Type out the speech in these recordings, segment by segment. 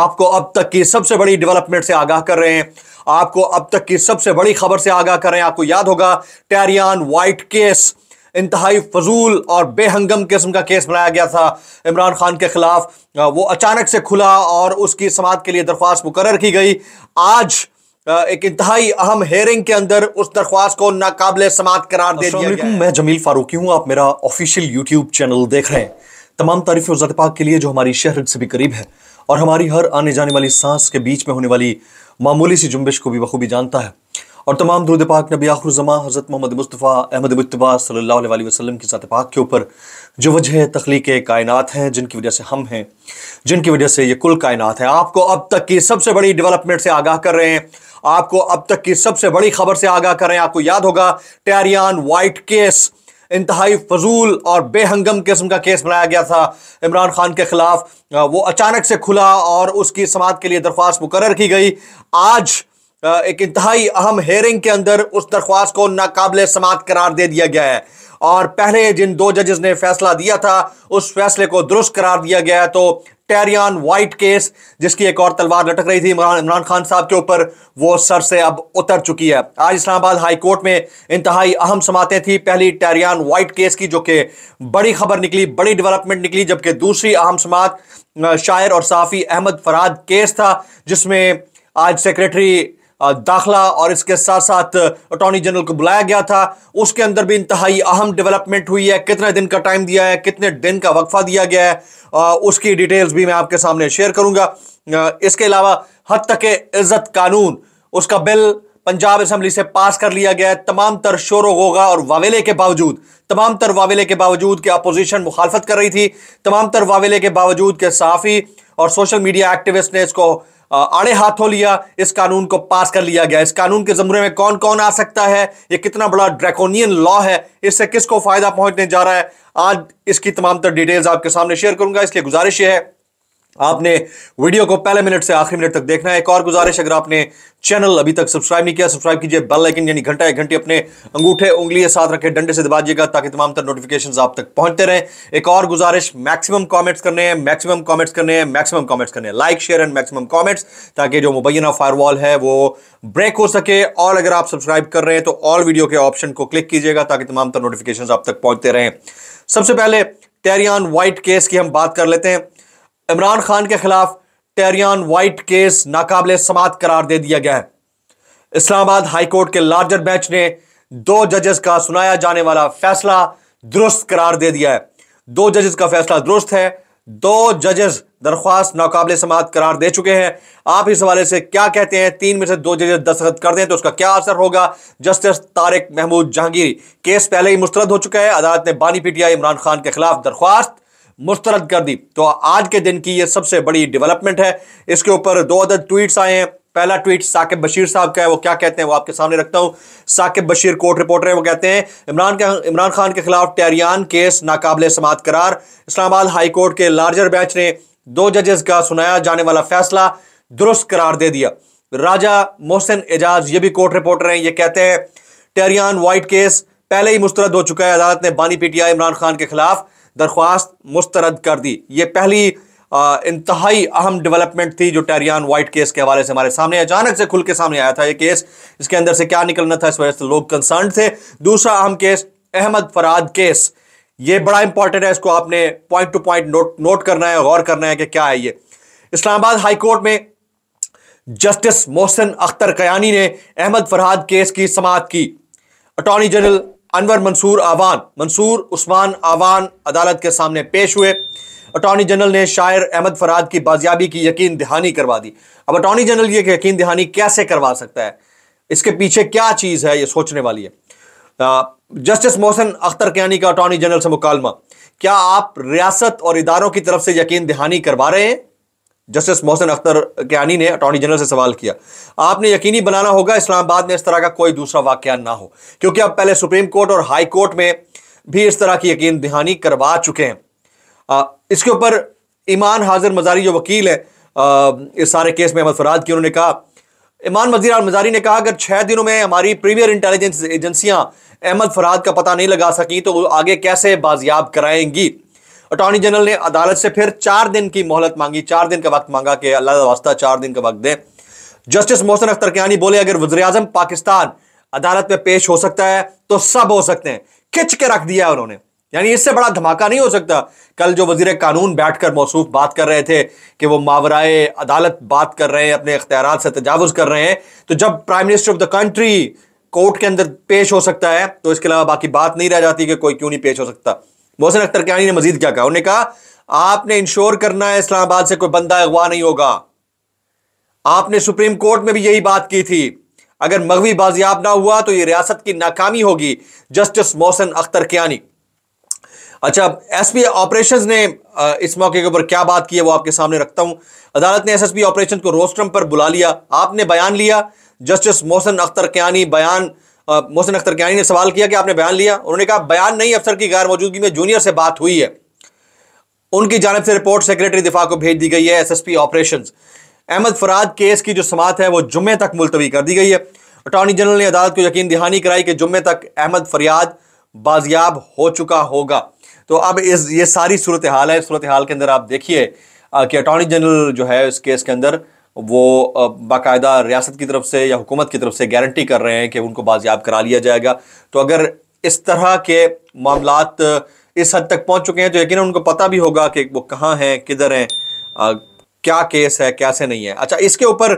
आपको अब तक की सबसे बड़ी डेवलपमेंट से आगाह कर रहे हैं आपको अब तक की सबसे बड़ी खबर से आगाह कर रहे हैं आपको याद होगा टैरियन वाइट केस इंतहाई फजूल और बेहंगम किस्म का केस बनाया गया था इमरान खान के खिलाफ वो अचानक से खुला और उसकी समात के लिए दरख्वास्त मुकर की गई आज एक इंतहाई अहम हेयरिंग के अंदर उस दरख्वास्त को नाकाबिल समात करार दे दिया गया मैं जमील फारूकी हूँ आप मेरा ऑफिशियल यूट्यूब चैनल देख रहे हैं तमाम तारीफ और पाक के लिए जो हमारी शहर से भी करीब है और हमारी हर आने जाने वाली सांस के बीच में होने वाली मामूली सी जुम्बिश को भी बखूबी जानता है और तमाम दुरुद पाक नबी जमा हज़रत मोहम्मद मुस्तफ़ा अहमद मुतबा सल्ला वसलम की ज़ात पाक के ऊपर जो वजह तख्लीक कायनात हैं जिनकी वजह से हम हैं जिनकी वजह से ये कुल कायनात है आपको अब तक की सबसे बड़ी डेवलपमेंट से आगाह कर रहे हैं आपको अब तक की सबसे बड़ी खबर से आगाह कर रहे हैं आपको याद होगा टैरियान वाइट केस इंतहाई फजूल और बेहंगम किस्म का केस बनाया गया था इमरान खान के ख़िलाफ़ वो अचानक से खुला और उसकी समात के लिए दरख्वास्त मुकर की गई आज एक इंतहाई अहम हेयरिंग के अंदर उस दरख्वास्त को नाकबले समात करार दे दिया गया है और पहले जिन दो जजेस ने फैसला दिया था उस फैसले को दुरुस्त करार दिया गया है तो टेरियन वाइट केस जिसकी एक और तलवार लटक रही थी इमरान खान साहब के ऊपर वो सर से अब उतर चुकी है आज इस्लामाबाद हाई कोर्ट में इंतहाई अहम समातें थी पहली टेरियन वाइट केस की जो कि बड़ी खबर निकली बड़ी डेवलपमेंट निकली जबकि दूसरी अहम समात शायर और साफ़ी अहमद फराद केस था जिसमें आज सेक्रेटरी दाखला और इसके साथ साथ अटॉर्नी जनरल को बुलाया गया था उसके अंदर भी इंतहाई अहम डेवलपमेंट हुई है कितने दिन का टाइम दिया है कितने दिन का वक्फा दिया गया है उसकी डिटेल्स भी मैं आपके सामने शेयर करूंगा इसके अलावा हद तक इज्जत कानून उसका बिल पंजाब असम्बली से पास कर लिया गया है तमाम तर शोर होगा और वावेले के बावजूद तमाम तर वावेले के बावजूद के अपोजिशन मुखालफत कर रही थी तमाम तर वावेले के बावजूद के सहाफ़ी और सोशल मीडिया एक्टिविस्ट ने इसको आड़े हाथों लिया इस कानून को पास कर लिया गया इस कानून के जमरे में कौन कौन आ सकता है ये कितना बड़ा ड्रैकोनियन लॉ है इससे किसको फायदा पहुंचने जा रहा है आज इसकी तमाम तर डिटेल्स आपके सामने शेयर करूंगा इसलिए गुजारिश ये है आपने वीडियो को पहले मिनट से आखिरी मिनट तक देखना है एक और गुजारिश अगर आपने चैनल अभी तक सब्सक्राइब नहीं किया सब्सक्राइब कीजिए बेल लाइकन यानी घंटा एक घंटे अपने अंगूठे उंगली साथ रखे डंडे से दबाजिएगा ताकि तमाम तर नोटिफिकेशन आप तक पहुंचते रहें एक और गुजारिश मैक्सिमम कॉमेंट्स करने हैं मैक्सिमम कॉमेंट्स करने हैं मैक्सिमम कॉमेंट्स करने हैं like share and maximum comments ताकि जो मुबैना फायरवॉल है वो ब्रेक हो सके और अगर आप सब्सक्राइब कर रहे हैं तो ऑल वीडियो के ऑप्शन को क्लिक कीजिएगा ताकि तमाम तर नोटिफिकेशन आप तक पहुंचते रहें सबसे पहले टेरियान वाइट केस की हम बात कर लेते हैं इमरान खान के खिलाफ टेरियन वाइट केस नाकाबले समात करार दे दिया गया है इस्लामाबाद हाईकोर्ट के लार्जर बेंच ने दो जजेस का सुनाया जाने वाला फैसला दुरुस्त करार दे दिया है दो जजेस का फैसला दुरुस्त है दो जजेस दरख्वास्त नाकाबले समात करार दे चुके हैं आप इस हवाले से क्या कहते हैं तीन में से दो जजेस दस्तखत कर दें तो उसका क्या असर होगा जस्टिस तारिक महमूद जहांगीर केस पहले ही मुस्तरद हो चुका है अदालत ने बानी पीटीआई इमरान खान के खिलाफ दरख्वास्त मुस्तरद कर दी तो आज के दिन की ये सबसे बड़ी डेवलपमेंट है इसके ऊपर दो अदद ट्वीट्स आए हैं पहला ट्वीट साकिब बशीर साहब का है वो क्या कहते हैं वो आपके सामने रखता हूं साकिब बशीर कोर्ट रिपोर्टर है वो कहते हैं इमरान इमरान खान के खिलाफ टैरियान केस नाकाबले समात करार इस्लामाबाद हाई कोर्ट के लार्जर बेंच ने दो जजेस का सुनाया जाने वाला फैसला दुरुस्त करार दे दिया राजा मोहसिन एजाज ये भी कोर्ट रिपोर्टर हैं ये कहते हैं टेरियान वाइट केस पहले ही मुस्तरद हो चुका है अदालत ने बानी पीटिया इमरान खान के खिलाफ दरख्वास्त मुस्तरद कर दी ये पहली इंतहाई अहम डेवलपमेंट थी जो टेरियान वाइट केस के हवाले से हमारे सामने अचानक से खुल के सामने आया था ये केस इसके अंदर से क्या निकलना था इस वजह से लोग कंसर्न थे दूसरा अहम केस अहमद फराद केस ये बड़ा इंपॉर्टेंट है इसको आपने point to point note note करना है गौर करना है कि क्या है ये इस्लामाबाद हाई कोर्ट में जस्टिस मोहसिन अख्तर कयानी ने अहमद फरहाद केस की समाप्त की अटॉर्नी जनरल अनवर मंसूर आवान मंसूर उस्मान आवान अदालत के सामने पेश हुए अटॉर्नी जनरल ने शायर अहमद फराद की बाजियाबी की यकीन दहानी करवा दी अब अटॉर्नी जनरल ये यकीन दहानी कैसे करवा सकता है इसके पीछे क्या चीज़ है ये सोचने वाली है जस्टिस मोहसन अख्तर कैनी का अटॉर्नी जनरल से मुकालमा क्या आप रियासत और इदारों की तरफ से यकीन दहानी करवा रहे हैं जस्टिस मोहसिन अख्तर कियानी ने अटॉर्नी जनरल से सवाल किया आपने यकीनी बनाना होगा इस्लामाबाद में इस तरह का कोई दूसरा वाक्य ना हो क्योंकि अब पहले सुप्रीम कोर्ट और हाई कोर्ट में भी इस तरह की यकीन दहानी करवा चुके हैं इसके ऊपर ईमान हाजिर मजारी जो वकील है इस सारे केस में अहमद फराद की उन्होंने कहा ईमान मजीर मजारी ने कहा अगर छः दिनों में हमारी प्रीमियर इंटेलिजेंस एजेंसियां अहमद फराद का पता नहीं लगा सकी तो आगे कैसे बाजियाब कराएंगी अटॉर्नी जनरल ने अदालत से फिर चार दिन की मोहलत मांगी चार दिन का वक्त मांगा कि अल्लाह वास्ता चार दिन का वक्त दे जस्टिस मोहसन अख्तर यानी बोले अगर वजर पाकिस्तान अदालत में पेश हो सकता है तो सब हो सकते हैं खिंच के रख दिया उन्होंने यानी इससे बड़ा धमाका नहीं हो सकता कल जो वजीर कानून बैठकर मौसूफ बात कर रहे थे कि वो मावराए अदालत बात कर रहे हैं अपने अख्तियार से तजावज़ कर रहे हैं तो जब prime minister of the country court के अंदर पेश हो सकता है तो इसके अलावा बाकी बात नहीं रह जाती कि कोई क्यों नहीं पेश हो सकता मोहसिन अख्तर क्यानी ने मजीद क्या कहा उन्होंने कहा आपने इंश्योर करना है इस्लामाबाद से कोई बंदा अगवा नहीं होगा आपने सुप्रीम कोर्ट में भी यही बात की थी अगर मगवी बाजियाब ना हुआ तो ये रियासत की नाकामी होगी जस्टिस मोहसिन अख्तर कियानी अच्छा एसपी ऑपरेशंस ने इस मौके के ऊपर क्या बात की है वो आपके सामने रखता हूं अदालत ने एसएसपी ऑपरेशन को रोस्ट्रम पर बुला लिया आपने बयान लिया जस्टिस मोहसिन अख्तर कियानी बयान मोहसिन अख्तर क्या ने सवाल किया कि आपने बयान लिया उन्होंने कहा बयान नहीं अफसर की गैर मौजूदगी में जूनियर से बात हुई है उनकी जानब से रिपोर्ट सेक्रेटरी दिफा को भेज दी गई है SSP operations Ahmad Farhad case की जो समात है वो जुम्मे तक मुलतवी कर दी गई है अटॉर्नी जनरल ने अदालत को यकीन दहानी कराई कि जुम्मे तक अहमद फरियाद बाजियाब हो चुका होगा तो अब इस ये सारी सूरत हाल है सूरत हाल के अंदर आप देखिए कि अटॉर्नी जनरल जो है इस केस के अंदर वो बाकायदा रियासत की तरफ से या हुकूमत की तरफ से गारंटी कर रहे हैं कि उनको बाजियाब करा लिया जाएगा तो अगर इस तरह के मामला इस हद तक पहुंच चुके हैं तो यकीन उनको पता भी होगा कि वो कहाँ हैं किधर हैं क्या केस है कैसे नहीं है अच्छा इसके ऊपर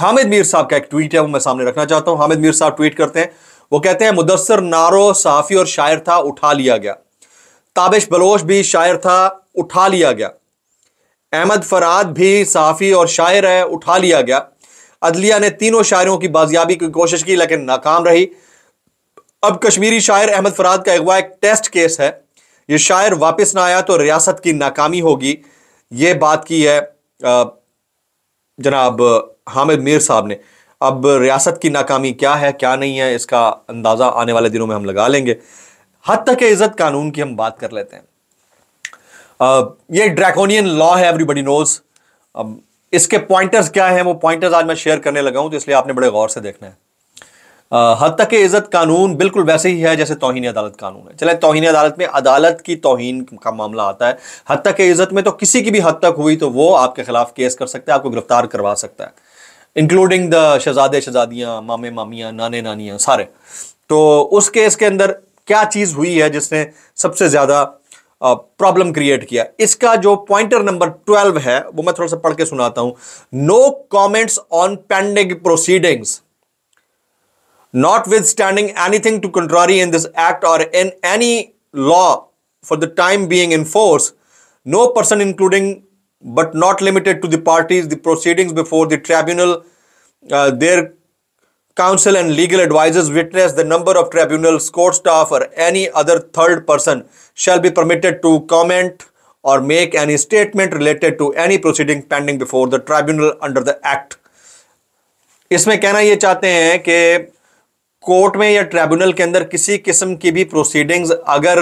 हामिद मीर साहब का एक ट्वीट है वो मैं सामने रखना चाहता हूँ हामिद मीर साहब ट्वीट करते हैं वो कहते हैं मुदसर नारो सहाफ़ी और शायर था उठा लिया गया ताबिश बलोच भी शायर था उठा लिया गया अहमद फराद भी सहाफ़ी और शायर है उठा लिया गया अदलिया ने तीनों शायरों की बाजियाबी की कोशिश की लेकिन नाकाम रही अब कश्मीरी शायर अहमद फराद का अगवा एक टेस्ट केस है ये शायर वापस ना आया तो रियासत की नाकामी होगी ये बात की है जनाब हामिद मीर साहब ने अब रियासत की नाकामी क्या है क्या नहीं है इसका अंदाज़ा आने वाले दिनों में हम लगा लेंगे हद तक इज़्ज़त कानून की हम बात कर लेते हैं Uh, ये ड्रैकोनियन लॉ है एवरीबडी नोज अब इसके पॉइंटर्स क्या हैं वो पॉइंटर्स आज मैं शेयर करने लगा हूँ तो इसलिए आपने बड़े गौर से देखना है uh, हद तक इज़्ज़त कानून बिल्कुल वैसे ही है जैसे तोहनी अदालत कानून है चले तोहनी अदालत में अदालत की तोहन का मामला आता है हद तक इज़्ज़त में तो किसी की भी हद तक हुई तो वो आपके खिलाफ केस कर सकता है आपको गिरफ्तार करवा सकता है इंक्लूडिंग द शहजादे शहजादियाँ मामे मामियाँ नाने नानियाँ सारे तो उस केस के अंदर क्या चीज़ हुई है जिसने सबसे ज़्यादा प्रॉब्लम क्रिएट किया इसका जो पॉइंटर नंबर ट्वेल्व है वो मैं थोड़ा सा पढ़ के सुनाता हूं no comments on pending proceedings notwithstanding anything to country in this act और in any law for the time being in force no person including but not limited to parties the proceeding before the tribunal their counsel and legal advisers witness the number of tribunal court staff और any other third person shall be permitted to comment or make any statement related to any proceeding pending before the tribunal under the act इसमें कहना ये चाहते हैं कि court में या tribunal के अंदर किसी किस्म की भी प्रोसीडिंग्स अगर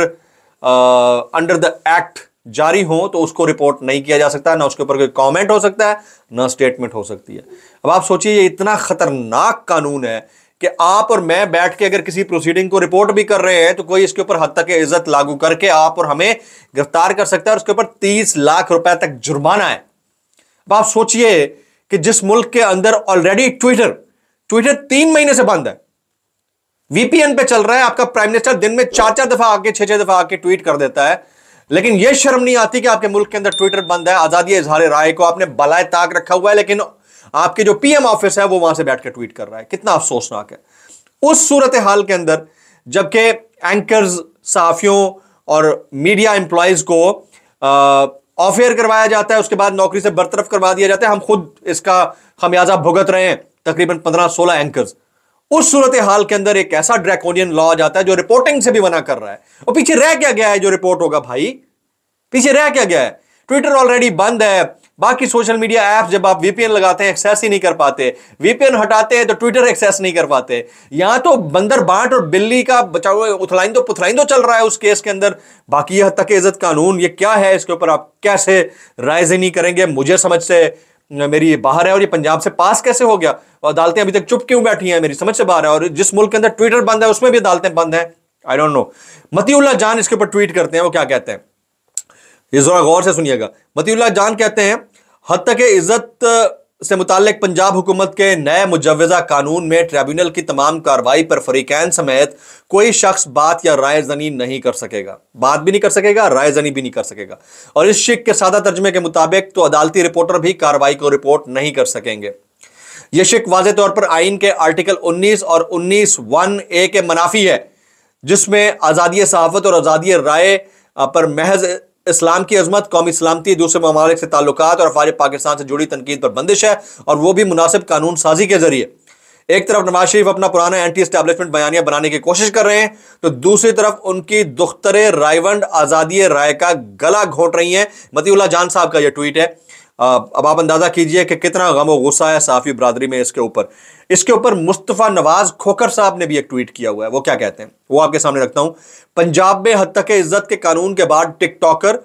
अंडर द एक्ट जारी हो तो उसको रिपोर्ट नहीं किया जा सकता ना उसके ऊपर कोई कमेंट हो सकता है ना स्टेटमेंट हो सकती है अब आप सोचिए ये इतना खतरनाक कानून है कि आप और मैं बैठ के अगर किसी प्रोसीडिंग को रिपोर्ट भी कर रहे हैं तो कोई इसके ऊपर हद तक इज्जत लागू करके आप और हमें गिरफ्तार कर सकता है और उसके ऊपर तीस लाख रुपए तक जुर्माना है अब आप सोचिए कि जिस मुल्क के अंदर ऑलरेडी ट्विटर ट्विटर तीन महीने से बंद है वीपीएन पे चल रहा है आपका प्राइम मिनिस्टर दिन में चार चार दफा आके छह छह दफा आके ट्वीट कर देता है लेकिन यह शर्म नहीं आती कि आपके मुल्क के अंदर ट्विटर बंद है आजादी इजहार राय को आपने बलाय ताक रखा हुआ है लेकिन आपके जो पीएम ऑफिस है वो वहां से बैठकर ट्वीट कर रहा है कितना अफसोसनाक है उस सूरत हाल के अंदर जबकि एंकर्स साफियों और मीडिया एम्प्लॉयज़ को ऑफेयर करवाया जाता है उसके बाद नौकरी से बरतरफ करवा दिया जाता है हम खुद इसका खमियाजा भुगत रहे हैं तकरीबन पंद्रह सोलह एंकर्स उस सूरत हाल के अंदर एक ऐसा ड्रैकोनियन लॉ जाता है जो रिपोर्टिंग से भी मना कर रहा है और पीछे रह क्या गया है जो रिपोर्ट होगा भाई पीछे रह क्या गया है ट्विटर ऑलरेडी बंद है बाकी सोशल मीडिया ऐप जब आप वीपीएन लगाते हैं एक्सेस ही नहीं कर पाते वीपीएन हटाते हैं तो ट्विटर एक्सेस नहीं कर पाते यहाँ तो बंदर बांट और बिल्ली का बचा हुआ उथलाइन तो पुथलाइन तो चल रहा है उस केस के अंदर बाकी यह तक इज्जत कानून ये क्या है इसके ऊपर आप कैसे नहीं करेंगे मुझे समझ से मेरी ये बाहर है और ये पंजाब से पास कैसे हो गया और अदालतें अभी तक चुप क्यों बैठी हैं मेरी समझ से बाहर है और जिस मुल्क के अंदर ट्विटर बंद है उसमें भी अदालतें बंद हैं आई डोंट नो मतीउल्ला जान इसके ऊपर ट्वीट करते हैं वो क्या कहते हैं ये ज़रा गौर से सुनिएगा मतीउल्ला जान कहते हैं हद तक इज़्ज़त से मुतक पंजाब हुकूमत के नए मुजवजा कानून में ट्रिब्यूनल की तमाम कार्रवाई पर फरीकैन समेत कोई शख्स बात या राय जनी नहीं कर सकेगा बात भी नहीं कर सकेगा राय जनी भी नहीं कर सकेगा और इस शिक के सादा तर्जमे के मुताबिक तो अदालती रिपोर्टर भी कार्रवाई को रिपोर्ट नहीं कर सकेंगे यह शिक वाज तौर पर आइन के आर्टिकल उन्नीस और उन्नीस वन ए के मनाफी है जिसमें आज़ादी सहाफ़त और आज़ादी राय पर महज इस्लाम की अजमत कौमी सलामती दूसरे ममालिक से ताल्लुक और अफवाज पाकिस्तान से जुड़ी तनकीद पर बंदिश है और वो भी मुनासिब कानून साजी के जरिए एक तरफ नवाज शरीफ अपना पुराना एंटी स्टैब्लिशमेंट बयानिया बनाने की कोशिश कर रहे हैं तो दूसरी तरफ उनकी दुख्तर रायवंड आज़ादी राय का गला घोट रही हैं मतीउल्ला जान साहब का यह ट्वीट है अब आप अंदाज़ा कीजिए कि कितना गम गुस्सा है साफ़ी बरदरी में इसके ऊपर इसके ऊपर मुस्तफ़ा नवाज़ खोकर साहब ने भी एक ट्वीट किया हुआ है वो क्या कहते हैं वो आपके सामने रखता हूँ पंजाब में हद तक इज़्ज़त के कानून के बाद टिकटॉकर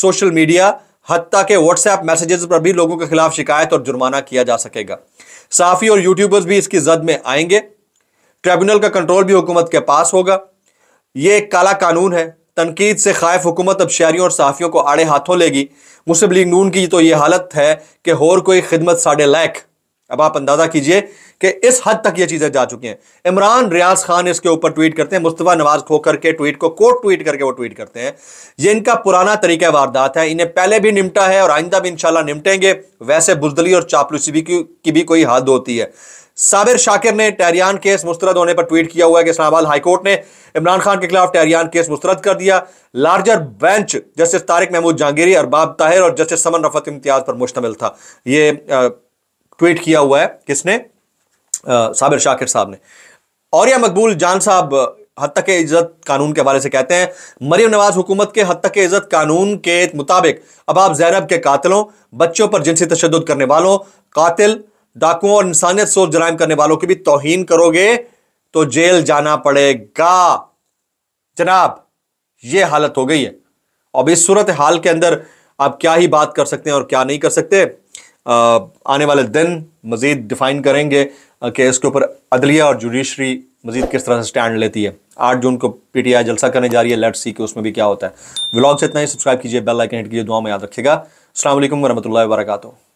सोशल मीडिया हती के व्हाट्सएप मैसेजेस पर भी लोगों के खिलाफ शिकायत और जुर्माना किया जा सकेगा साफ़ी और यूट्यूबर्स भी इसकी जद में आएंगे ट्रिब्यूनल का कंट्रोल भी हुकूमत के पास होगा ये एक काला कानून है तनकीद से खायफ हुकूमत अब शहरीों और सहाफ़ियों को आड़े हाथों लेगी मुस्लिम लीग नून की तो ये हालत है कि होर कोई खिदमत साढ़े लैक अब आप अंदाज़ा कीजिए कि इस हद तक ये चीज़ें जा चुकी हैं इमरान रियाज खान इसके ऊपर ट्वीट करते हैं मुस्तफ़ा नवाज खोकर के ट्वीट को कोट ट्वीट करके वो ट्वीट करते हैं ये इनका पुराना तरीका वारदात है इन्हें पहले भी निमटा है और आइंदा भी इंशाल्लाह निमटेंगे वैसे बुजदली और चापलूसी भी की भी कोई हद होती है साबिर शाकिर ने टैरियान केस मुस्तरद होने पर ट्वीट किया हुआ है कि इस्लामाबाद हाईकोर्ट ने इमरान खान के खिलाफ टैरियान केस मुस्तरद कर दिया larger bench justice Tariq Mahmood Jahangiri Arbab Tahir और जस्टिस समन रफत इम्तियाज पर मुश्तमिल था ये ट्वीट किया हुआ है किसने साबिर शाकिर साहब ने और या मकबूल जान साहब हद तक इज़्ज़त कानून के हवाले से कहते हैं मरीम नवाज हुकूमत के हद तक इज़्ज़त कानून के मुताबिक अब आप जैनब के कातलों बच्चों पर जिनसी तशद करने वालों कातिल डाकुओं और इंसानियत सोच जराइम करने वालों की भी तोहिन करोगे तो जेल जाना पड़ेगा जनाब यह हालत हो गई है अब इस सूरत हाल के अंदर आप क्या ही बात कर सकते हैं और क्या नहीं कर सकते आने वाले दिन मज़ीद डिफाइन करेंगे कि इसके ऊपर अदलिया और जुडिशरी मज़ीद किस तरह से स्टैंड लेती है आठ जून को पी टी आई जलसा करने जा रही है लेट सी के उसमें भी क्या होता है व्लॉग से इतना ही सब्सक्राइब कीजिए बेल आइकन हिट कीजिए दुआ में याद रखिएगा असल वरहमल वर्का